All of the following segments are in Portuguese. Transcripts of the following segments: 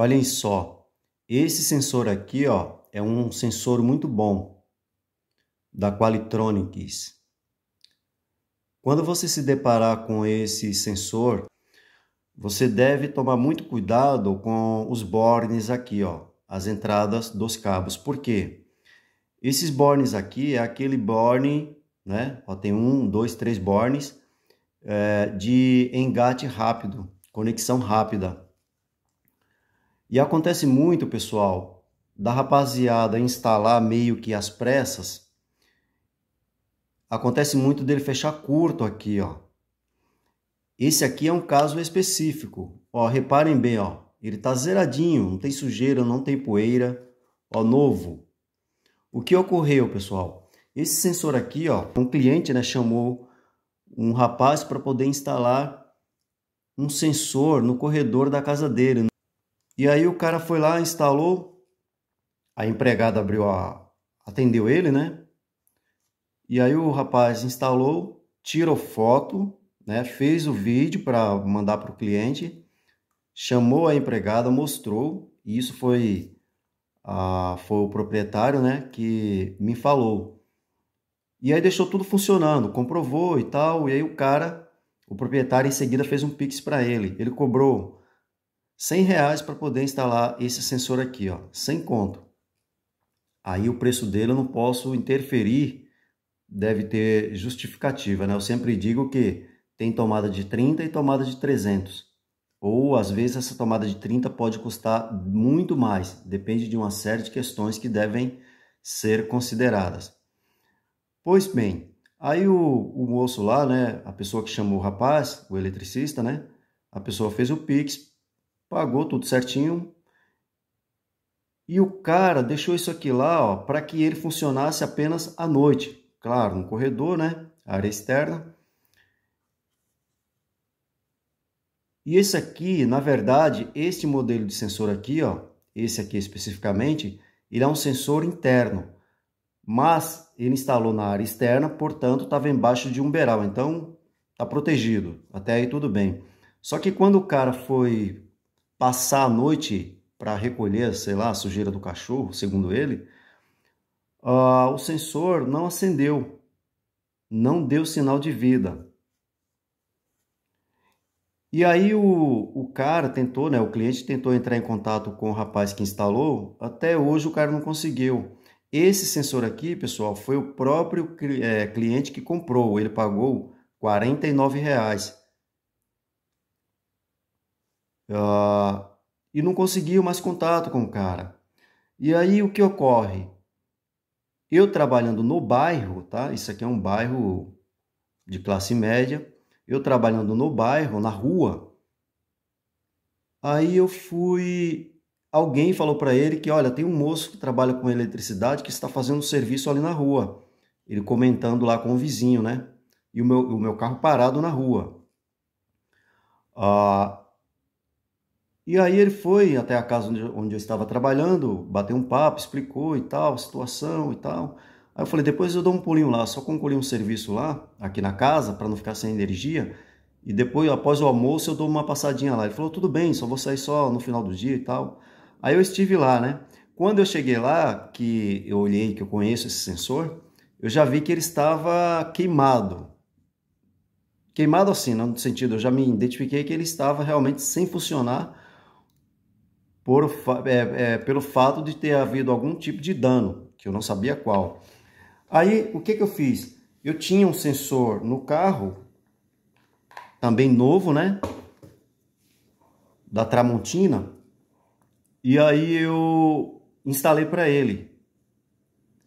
Olhem só, esse sensor aqui ó, é um sensor muito bom da Qualitronics. Quando você se deparar com esse sensor, você deve tomar muito cuidado com os bornes aqui, ó, as entradas dos cabos. Por quê? Esses bornes aqui é aquele borne, né? Ó, tem um, dois, três bornes é, de engate rápido, conexão rápida. E acontece muito, pessoal, da rapaziada instalar meio que às pressas. Acontece muito dele fechar curto aqui, ó. Esse aqui é um caso específico. Ó, reparem bem, ó. Ele tá zeradinho, não tem sujeira, não tem poeira. Ó, novo. O que ocorreu, pessoal? Esse sensor aqui, ó, um cliente, né, chamou um rapaz para poder instalar um sensor no corredor da casa dele. E aí o cara foi lá, instalou, a empregada abriu a. atendeu ele, né? E aí o rapaz instalou, tirou foto, né? Fez o vídeo para mandar para o cliente, chamou a empregada, mostrou, e isso foi, a, foi o proprietário, né? Que me falou. E aí deixou tudo funcionando, comprovou e tal, e aí o cara, o proprietário em seguida fez um pix para ele. Ele cobrou 100 reais para poder instalar esse sensor aqui, ó, sem conto. Aí o preço dele eu não posso interferir, deve ter justificativa, né? Eu sempre digo que tem tomada de 30 e tomada de 300. Ou às vezes essa tomada de 30 pode custar muito mais, depende de uma série de questões que devem ser consideradas. Pois bem, aí o, o moço lá, né, a pessoa que chamou o rapaz, o eletricista, né, a pessoa fez o Pix, pagou tudo certinho. E o cara deixou isso aqui lá, ó, para que ele funcionasse apenas à noite. Claro, no corredor, né? Área externa. E esse aqui, na verdade, este modelo de sensor aqui, ó, esse aqui especificamente, ele é um sensor interno, mas ele instalou na área externa, portanto, estava embaixo de um beiral, então está protegido, até aí tudo bem. Só que quando o cara foi passar a noite para recolher, sei lá, a sujeira do cachorro, segundo ele, uh, o sensor não acendeu, não deu sinal de vida. E aí o, o cara tentou, né? O cliente tentou entrar em contato com o rapaz que instalou. Até hoje o cara não conseguiu. Esse sensor aqui, pessoal, foi o próprio eh, cliente que comprou. Ele pagou R$ 49 reais. Uh, e não conseguiu mais contato com o cara. E aí o que ocorre? Eu trabalhando no bairro, tá? Isso aqui é um bairro de classe média. Eu trabalhando no bairro, na rua. Aí eu fui alguém falou para ele que, olha, tem um moço que trabalha com eletricidade que está fazendo um serviço ali na rua. Ele comentando lá com o vizinho, né? E o meu, o meu carro parado na rua. Ah, e aí ele foi até a casa onde, onde eu estava trabalhando, bateu um papo, explicou e tal, a situação e tal. Aí eu falei, depois eu dou um pulinho lá, só concluí um serviço lá, aqui na casa, para não ficar sem energia. E depois, após o almoço, eu dou uma passadinha lá. Ele falou, tudo bem, só vou sair só no final do dia e tal. Aí eu estive lá, né? Quando eu cheguei lá, que eu olhei, que eu conheço esse sensor, eu já vi que ele estava queimado. Queimado assim, não né? no sentido, eu já me identifiquei que ele estava realmente sem funcionar por, é, é, pelo fato de ter havido algum tipo de dano, que eu não sabia qual. Aí, o que, que eu fiz? Eu tinha um sensor no carro, também novo, né? Da Tramontina. E aí eu instalei para ele.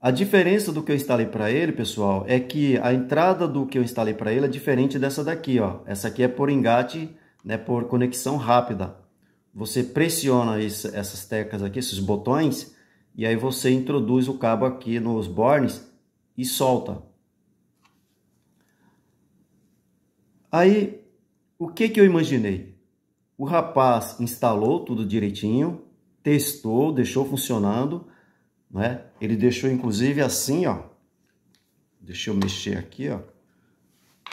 A diferença do que eu instalei para ele, pessoal, é que a entrada do que eu instalei para ele é diferente dessa daqui, ó. Essa aqui é por engate, né, por conexão rápida você pressiona isso, essas teclas aqui, esses botões, e aí você introduz o cabo aqui nos bornes e solta. Aí, o que, que eu imaginei? O rapaz instalou tudo direitinho, testou, deixou funcionando, né? Ele deixou inclusive assim, ó. Deixa eu mexer aqui, ó.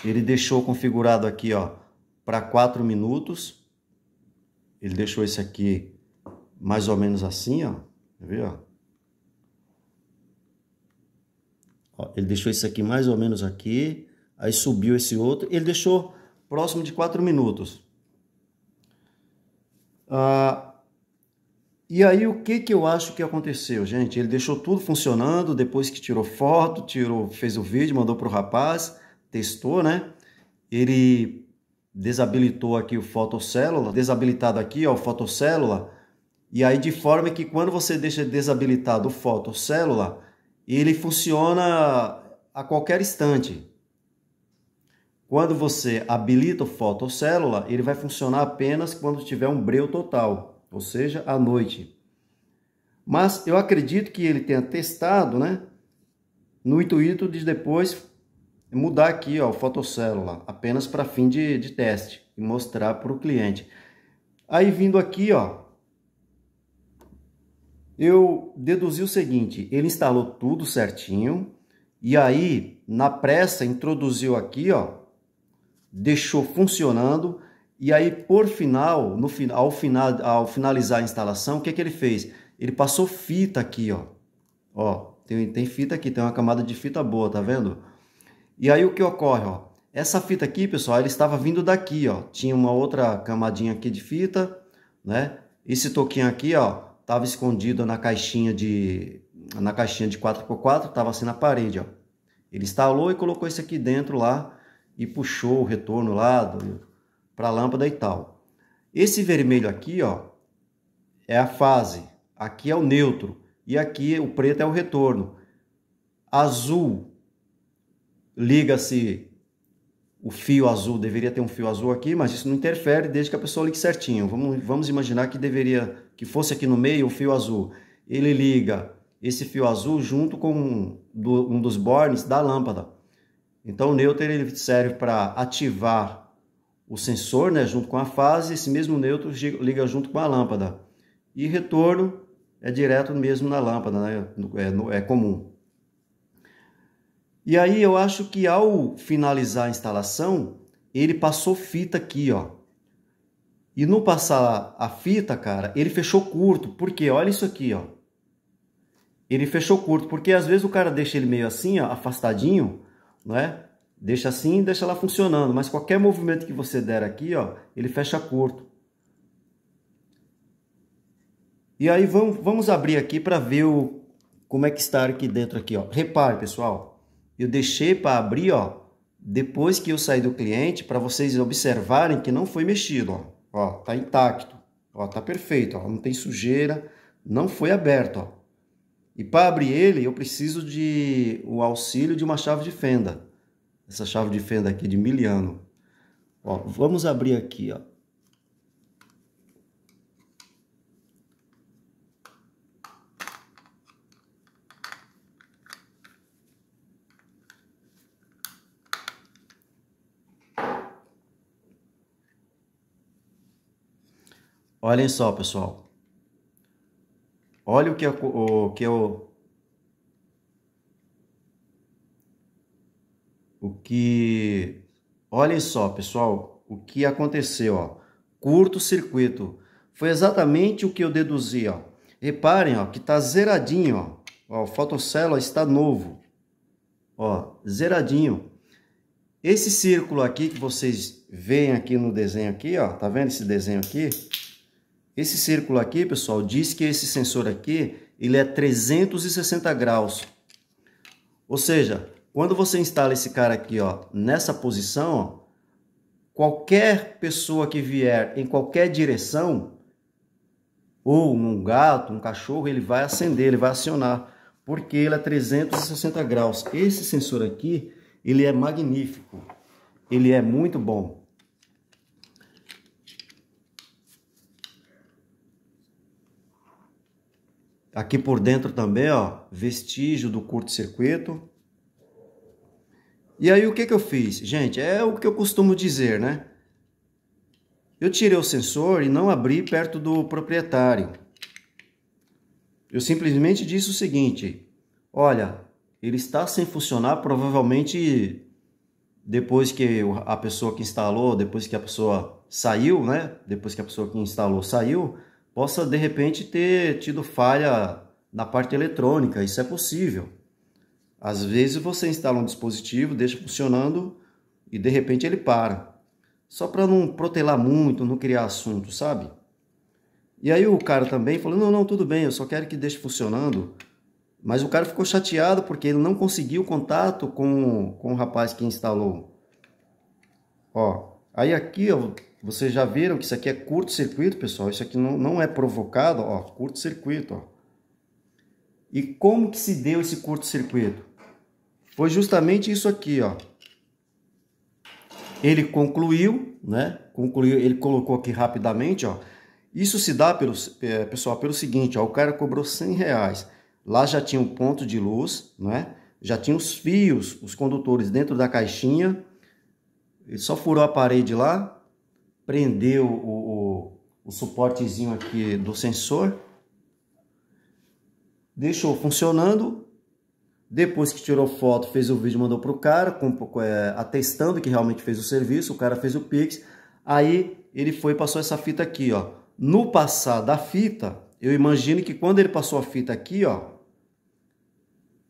Ele deixou configurado aqui, ó, para 4 minutos ele deixou esse aqui mais ou menos assim, ó. Quer ver, ó? ó? Ele deixou esse aqui mais ou menos aqui, aí subiu esse outro, ele deixou próximo de 4 minutos. Ah, e aí o que, que eu acho que aconteceu, gente? Ele deixou tudo funcionando, depois que tirou foto, tirou, fez o vídeo, mandou para o rapaz, testou, né? Ele desabilitou aqui o fotocélula, desabilitado aqui ó, o fotocélula, e aí de forma que quando você deixa desabilitado o fotocélula, ele funciona a qualquer instante. Quando você habilita o fotocélula, ele vai funcionar apenas quando tiver um breu total, ou seja, à noite. Mas eu acredito que ele tenha testado, né? No intuito de depois mudar aqui ó, o fotocélula apenas para fim de, de teste e mostrar para o cliente. Aí vindo aqui, ó, eu deduzi o seguinte, ele instalou tudo certinho e aí na pressa introduziu aqui, ó, deixou funcionando e aí por final, no final, ao, final ao finalizar a instalação, o que que ele fez? Ele passou fita aqui, ó. Ó, tem, tem fita aqui, tem uma camada de fita boa, tá vendo? E aí o que ocorre, ó? Essa fita aqui, pessoal, ela estava vindo daqui, ó. Tinha uma outra camadinha aqui de fita, né? Esse toquinho aqui, ó, estava escondido na caixinha de na caixinha de 4x4, estava assim na parede, ó. Ele instalou e colocou isso aqui dentro lá e puxou o retorno lá para a lâmpada e tal. Esse vermelho aqui, ó, é a fase. Aqui é o neutro e aqui o preto é o retorno. Azul liga-se o fio azul, deveria ter um fio azul aqui, mas isso não interfere desde que a pessoa ligue certinho. Vamos, vamos imaginar que deveria que fosse aqui no meio o fio azul. Ele liga esse fio azul junto com um, do, um dos bornes da lâmpada. Então o neutro ele serve para ativar o sensor, né, junto com a fase, esse mesmo neutro liga junto com a lâmpada. E retorno é direto mesmo na lâmpada, né? é, é comum. E aí eu acho que ao finalizar a instalação, ele passou fita aqui, ó. E no passar a fita, cara, ele fechou curto. porque Olha isso aqui, ó. Ele fechou curto, porque às vezes o cara deixa ele meio assim, ó, afastadinho, não é? Deixa assim e deixa lá funcionando. Mas qualquer movimento que você der aqui, ó, ele fecha curto. E aí vamos, vamos abrir aqui para ver o, como é que está aqui dentro aqui, ó. Repare, pessoal. Eu deixei para abrir, ó, depois que eu saí do cliente, para vocês observarem que não foi mexido, ó. Ó, tá intacto. Ó, tá perfeito, ó, não tem sujeira, não foi aberto, ó. E para abrir ele, eu preciso de o auxílio de uma chave de fenda. Essa chave de fenda aqui de miliano. Ó, vamos abrir aqui, ó. Olhem só, pessoal. Olha o que eu, o que eu o que olhem só, pessoal, o que aconteceu, ó. Curto-circuito. Foi exatamente o que eu deduzi, ó. Reparem, ó, que tá zeradinho, ó. ó o fotocélula está novo. Ó, zeradinho. Esse círculo aqui que vocês veem aqui no desenho aqui, ó, tá vendo esse desenho aqui? Esse círculo aqui, pessoal, diz que esse sensor aqui, ele é 360 graus. Ou seja, quando você instala esse cara aqui, ó, nessa posição, ó, qualquer pessoa que vier em qualquer direção, ou um gato, um cachorro, ele vai acender, ele vai acionar, porque ele é 360 graus. Esse sensor aqui, ele é magnífico, ele é muito bom. Aqui por dentro também, ó, vestígio do curto-circuito. E aí o que, que eu fiz? Gente, é o que eu costumo dizer, né? Eu tirei o sensor e não abri perto do proprietário. Eu simplesmente disse o seguinte, olha, ele está sem funcionar provavelmente depois que a pessoa que instalou, depois que a pessoa saiu, né? Depois que a pessoa que instalou saiu, possa de repente ter tido falha na parte eletrônica, isso é possível. Às vezes você instala um dispositivo, deixa funcionando e de repente ele para. Só para não protelar muito, não criar assunto, sabe? E aí o cara também falou: "Não, não, tudo bem, eu só quero que deixe funcionando". Mas o cara ficou chateado porque ele não conseguiu contato com, com o rapaz que instalou. Ó, aí aqui eu vocês já viram que isso aqui é curto-circuito, pessoal? Isso aqui não, não é provocado, ó, curto-circuito, ó E como que se deu esse curto-circuito? Foi justamente isso aqui, ó. Ele concluiu, né? Concluiu, ele colocou aqui rapidamente, ó. Isso se dá, pelo, é, pessoal, pelo seguinte, ó, o cara cobrou 100 reais. Lá já tinha um ponto de luz, né? Já tinha os fios, os condutores dentro da caixinha. Ele só furou a parede lá, prendeu o, o, o suportezinho aqui do sensor. Deixou funcionando. Depois que tirou foto, fez o vídeo, mandou para o cara, com, é, atestando que realmente fez o serviço. O cara fez o Pix. Aí ele foi passou essa fita aqui, ó. No passar da fita, eu imagino que quando ele passou a fita aqui, ó,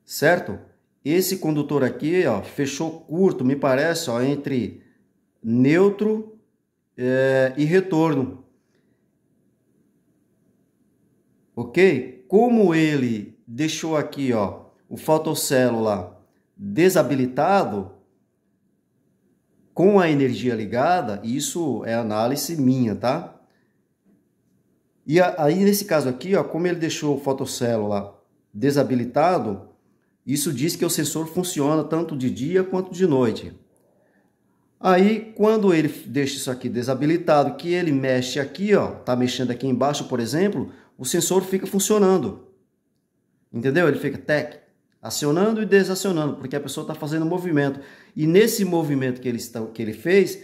certo? Esse condutor aqui, ó, fechou curto, me parece, ó, entre neutro é, e retorno. Ok? Como ele deixou aqui ó, o fotocélula desabilitado com a energia ligada, isso é análise minha, tá? E aí nesse caso aqui, ó, como ele deixou o fotocélula desabilitado, isso diz que o sensor funciona tanto de dia quanto de noite. Aí, quando ele deixa isso aqui desabilitado, que ele mexe aqui, ó, tá mexendo aqui embaixo, por exemplo, o sensor fica funcionando. Entendeu? Ele fica tec, acionando e desacionando, porque a pessoa está fazendo movimento. E nesse movimento que ele, está, que ele fez,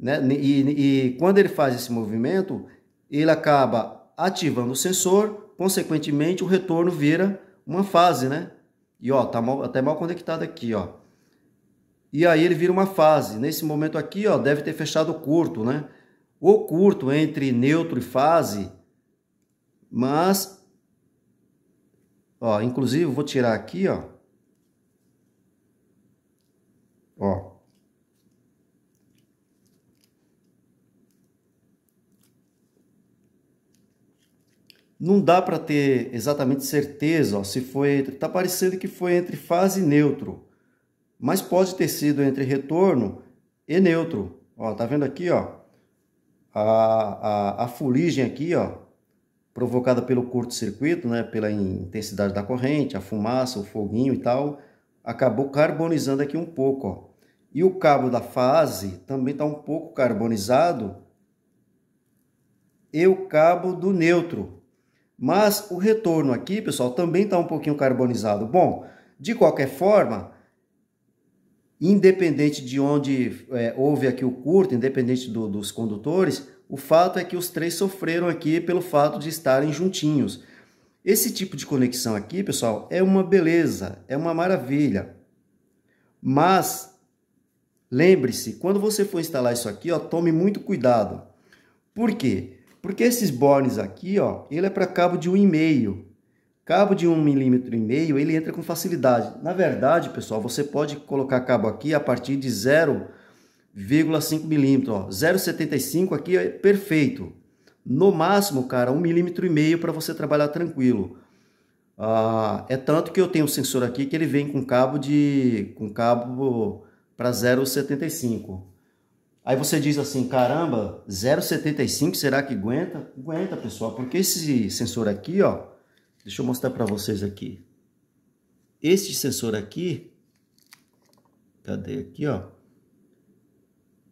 né, e, e quando ele faz esse movimento, ele acaba ativando o sensor, consequentemente o retorno vira uma fase, né? E ó, tá mal, até tá mal conectado aqui, ó. E aí ele vira uma fase. Nesse momento aqui, ó, deve ter fechado o curto, né? O curto entre neutro e fase, mas ó, inclusive vou tirar aqui, ó. Ó. Não dá para ter exatamente certeza ó, se foi. Está parecendo que foi entre fase e neutro mas pode ter sido entre retorno e neutro. Ó, tá vendo aqui, ó, a, a, a fuligem aqui, ó, provocada pelo curto-circuito, né, pela intensidade da corrente, a fumaça, o foguinho e tal, acabou carbonizando aqui um pouco, ó. E o cabo da fase também está um pouco carbonizado e o cabo do neutro. Mas o retorno aqui, pessoal, também está um pouquinho carbonizado. Bom, de qualquer forma, independente de onde é, houve aqui o curto, independente do, dos condutores, o fato é que os três sofreram aqui pelo fato de estarem juntinhos. Esse tipo de conexão aqui, pessoal, é uma beleza, é uma maravilha. Mas lembre-se, quando você for instalar isso aqui, ó, tome muito cuidado. Por quê? Porque esses bornes aqui, ó, ele é para cabo de 1,5. Cabo de 1 um milímetro e meio, ele entra com facilidade. Na verdade, pessoal, você pode colocar cabo aqui a partir de 0,5 milímetro. 0,75 aqui é perfeito. No máximo, cara, 15 milímetro e meio para você trabalhar tranquilo. Ah, é tanto que eu tenho um sensor aqui que ele vem com cabo de com cabo para 0,75. Aí você diz assim, caramba, 0,75 será que aguenta? Aguenta, pessoal, porque esse sensor aqui, ó, Deixa eu mostrar para vocês aqui. Este sensor aqui, cadê aqui, ó?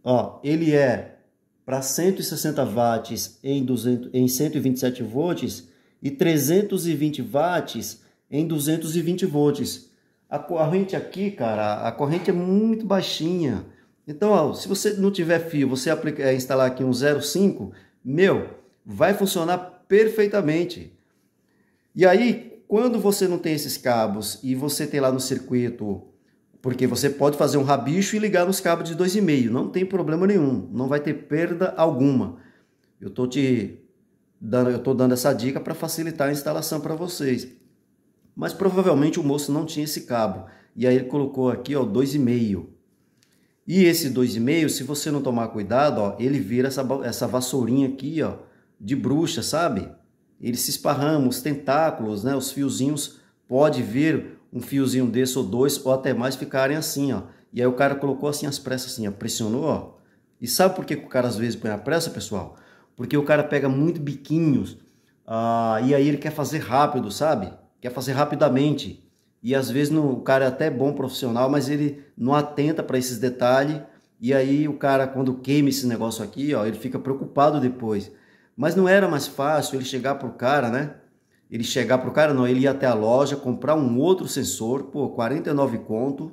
Ó, ele é para 160 watts em, 200, em 127 volts e 320 watts em 220 volts. A corrente aqui, cara, a corrente é muito baixinha. Então, ó, se você não tiver fio, você aplica, é, instalar aqui um 0,5, meu, vai funcionar perfeitamente. E aí, quando você não tem esses cabos e você tem lá no circuito, porque você pode fazer um rabicho e ligar nos cabos de 2,5, não tem problema nenhum, não vai ter perda alguma. Eu tô te dando, eu tô dando essa dica para facilitar a instalação para vocês. Mas provavelmente o moço não tinha esse cabo. E aí ele colocou aqui, ó, 2,5. E esse 2,5, se você não tomar cuidado, ó, ele vira essa, essa vassourinha aqui, ó, de bruxa, sabe? ele se esparrama, os tentáculos, né, os fiozinhos, pode vir um fiozinho desse ou dois ou até mais ficarem assim, ó. E aí o cara colocou assim as pressas assim, ó, pressionou, ó. E sabe por que o cara às vezes põe a pressa, pessoal? Porque o cara pega muito biquinhos ah, e aí ele quer fazer rápido, sabe? Quer fazer rapidamente. E às vezes no, o cara é até bom profissional, mas ele não atenta para esses detalhes. E aí o cara, quando queima esse negócio aqui, ó, ele fica preocupado depois. Mas não era mais fácil ele chegar pro cara, né? Ele chegar pro cara, não, ele ia até a loja, comprar um outro sensor por 49 conto.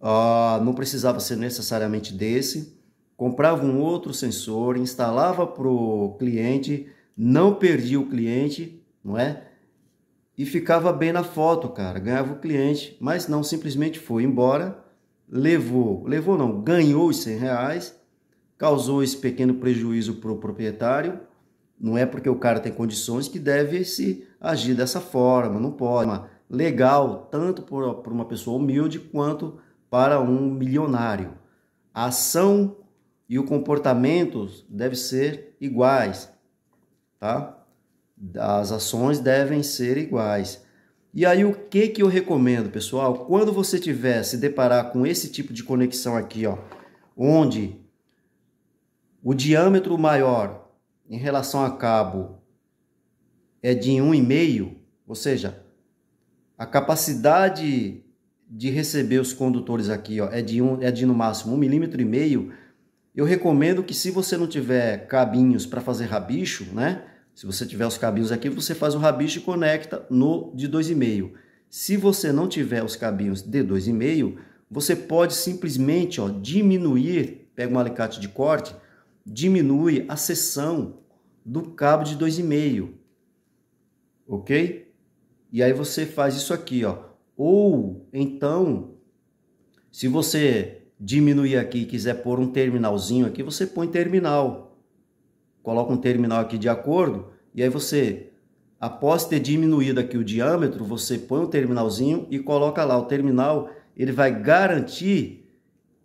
Ah, não precisava ser necessariamente desse. Comprava um outro sensor, instalava pro cliente, não perdia o cliente, não é? E ficava bem na foto, cara, ganhava o cliente, mas não, simplesmente foi embora, levou, levou não, ganhou os 100 reais causou esse pequeno prejuízo para o proprietário, não é porque o cara tem condições que deve se agir dessa forma, não pode. É legal, tanto para uma pessoa humilde quanto para um milionário. A ação e o comportamento devem ser iguais, tá? As ações devem ser iguais. E aí o que, que eu recomendo, pessoal? Quando você tiver se deparar com esse tipo de conexão aqui, ó, onde o diâmetro maior em relação a cabo é de 1,5, ou seja, a capacidade de receber os condutores aqui ó, é, de um, é de no máximo 1,5 milímetro. E meio. Eu recomendo que se você não tiver cabinhos para fazer rabicho, né? Se você tiver os cabinhos aqui, você faz o rabicho e conecta no de 2,5. Se você não tiver os cabinhos de 2,5, você pode simplesmente ó, diminuir, pega um alicate de corte, diminui a seção do cabo de 2,5, ok? E aí você faz isso aqui, ó. Ou então, se você diminuir aqui e quiser pôr um terminalzinho aqui, você põe terminal. Coloca um terminal aqui de acordo, e aí você, após ter diminuído aqui o diâmetro, você põe um terminalzinho e coloca lá. O terminal, ele vai garantir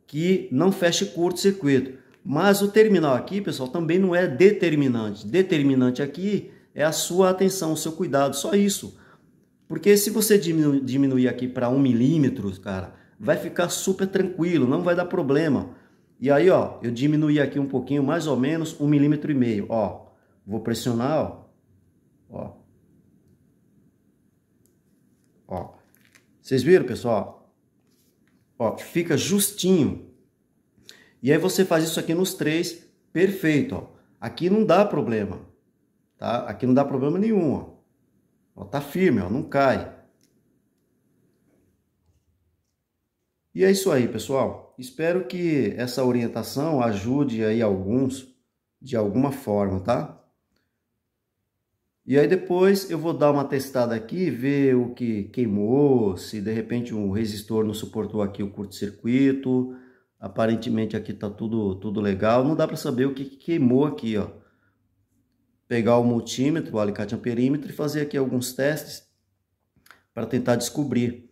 que não feche curto-circuito. Mas o terminal aqui, pessoal, também não é determinante. Determinante aqui é a sua atenção, o seu cuidado, só isso. Porque se você diminuir, diminuir aqui para 1 um milímetro, cara, vai ficar super tranquilo, não vai dar problema. E aí, ó, eu diminuí aqui um pouquinho, mais ou menos 1 um milímetro e meio, ó. Vou pressionar, ó. Ó. Ó. Vocês viram, pessoal? Ó, fica justinho. E aí você faz isso aqui nos três, perfeito. Ó. Aqui não dá problema, tá? Aqui não dá problema nenhum, ó. ó tá firme, ó, não cai. E é isso aí, pessoal. Espero que essa orientação ajude aí alguns de alguma forma, tá? E aí depois eu vou dar uma testada aqui, ver o que queimou, se de repente um resistor não suportou aqui o curto-circuito, Aparentemente aqui tá tudo, tudo legal. Não dá para saber o que, que queimou aqui, ó. Pegar o multímetro, o alicate amperímetro e fazer aqui alguns testes para tentar descobrir.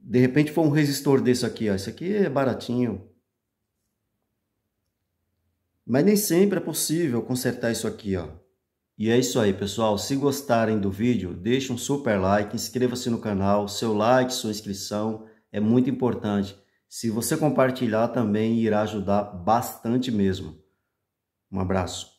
De repente foi um resistor desse aqui, ó. Esse aqui é baratinho. Mas nem sempre é possível consertar isso aqui, ó. E é isso aí, pessoal. Se gostarem do vídeo, deixe um super like, inscreva-se no canal. Seu like, sua inscrição é muito importante. Se você compartilhar também irá ajudar bastante mesmo. Um abraço.